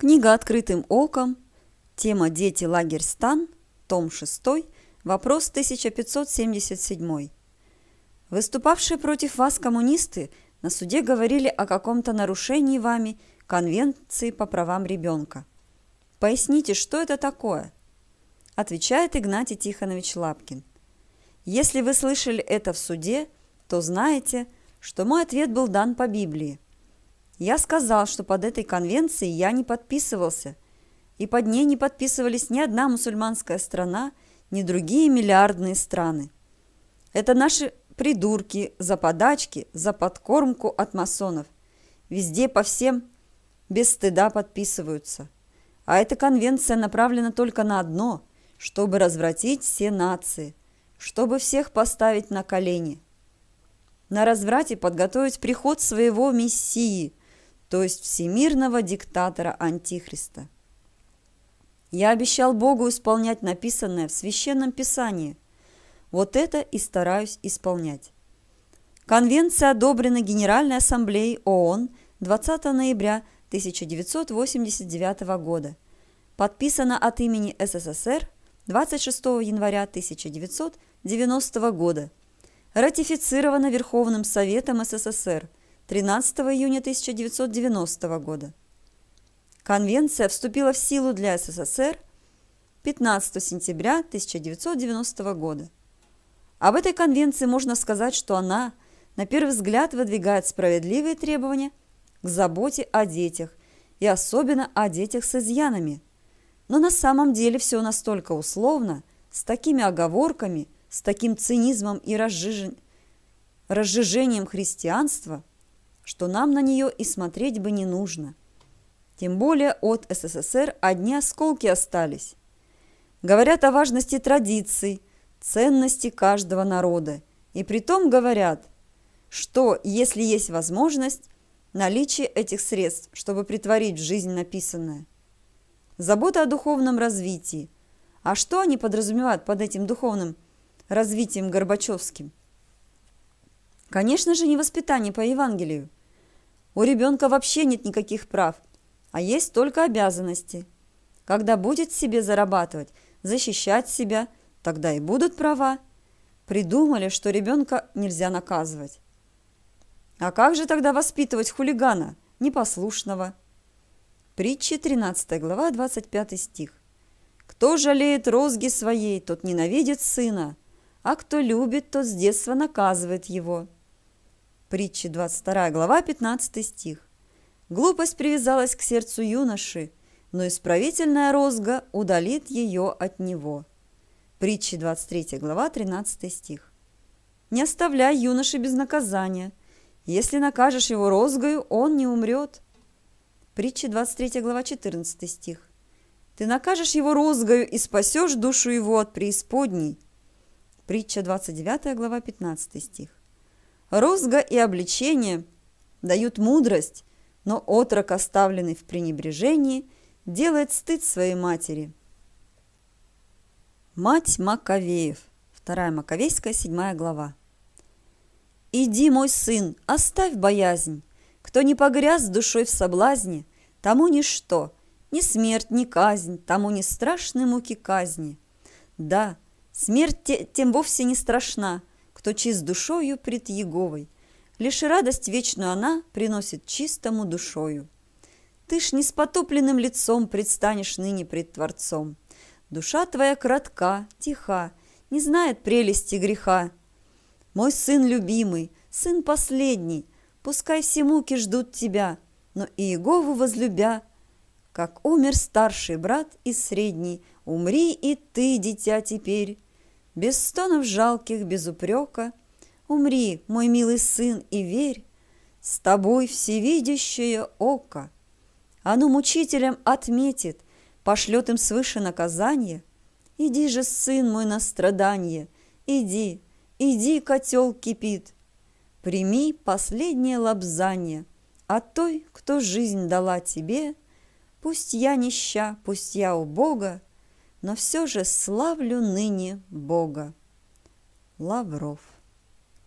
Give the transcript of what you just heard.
Книга «Открытым оком», тема «Дети. Лагерь. Стан», том 6, вопрос 1577. Выступавшие против вас коммунисты на суде говорили о каком-то нарушении вами Конвенции по правам ребенка. Поясните, что это такое? Отвечает Игнатий Тихонович Лапкин. Если вы слышали это в суде, то знаете, что мой ответ был дан по Библии – я сказал, что под этой конвенцией я не подписывался, и под ней не подписывались ни одна мусульманская страна, ни другие миллиардные страны. Это наши придурки за подачки, за подкормку от масонов. Везде по всем без стыда подписываются. А эта конвенция направлена только на одно – чтобы развратить все нации, чтобы всех поставить на колени, на разврате подготовить приход своего мессии – то есть всемирного диктатора Антихриста. Я обещал Богу исполнять написанное в Священном Писании. Вот это и стараюсь исполнять. Конвенция одобрена Генеральной Ассамблеей ООН 20 ноября 1989 года. Подписана от имени СССР 26 января 1990 года. Ратифицирована Верховным Советом СССР – 13 июня 1990 года. Конвенция вступила в силу для СССР 15 сентября 1990 года. Об этой конвенции можно сказать, что она, на первый взгляд, выдвигает справедливые требования к заботе о детях и особенно о детях с изъянами. Но на самом деле все настолько условно, с такими оговорками, с таким цинизмом и разжиж... разжижением христианства – что нам на нее и смотреть бы не нужно. Тем более от СССР одни осколки остались. Говорят о важности традиций, ценности каждого народа. И при том говорят, что, если есть возможность, наличие этих средств, чтобы притворить в жизнь написанное. Забота о духовном развитии. А что они подразумевают под этим духовным развитием Горбачевским? Конечно же, не воспитание по Евангелию. У ребенка вообще нет никаких прав, а есть только обязанности. Когда будет себе зарабатывать, защищать себя, тогда и будут права. Придумали, что ребенка нельзя наказывать. А как же тогда воспитывать хулигана, непослушного? Притчи 13 глава, 25 стих. Кто жалеет розги своей, тот ненавидит сына, а кто любит, тот с детства наказывает его. Притчи 22 глава 15 стих. Глупость привязалась к сердцу юноши, но исправительная розга удалит ее от него. Притчи 23 глава 13 стих. Не оставляй юноши без наказания. Если накажешь его розгою, он не умрет. Притчи 23 глава 14 стих. Ты накажешь его розгою и спасешь душу его от преисподней. Притча 29 глава 15 стих. Розга и обличение дают мудрость, но отрок, оставленный в пренебрежении, делает стыд своей матери. Мать Маковеев. вторая Маковейская, седьмая глава. «Иди, мой сын, оставь боязнь. Кто не погряз душой в соблазне, тому ничто, ни смерть, ни казнь, тому не страшны муки казни. Да, смерть тем вовсе не страшна, кто чист душою пред Еговой. Лишь радость вечную она приносит чистому душою. Ты ж не с потопленным лицом предстанешь ныне пред Творцом. Душа твоя кратка, тиха, не знает прелести греха. Мой сын любимый, сын последний, пускай все муки ждут тебя, но и Иегову возлюбя, как умер старший брат и средний, умри и ты, дитя, теперь без стонов жалких, без упрека. Умри, мой милый сын, и верь, с тобой всевидящее око. Оно мучителям отметит, пошлет им свыше наказание. Иди же, сын мой, на страдание, иди, иди, котел кипит. Прими последнее лобзание от а той, кто жизнь дала тебе, Пусть я нища, пусть я у Бога но все же славлю ныне Бога. Лавров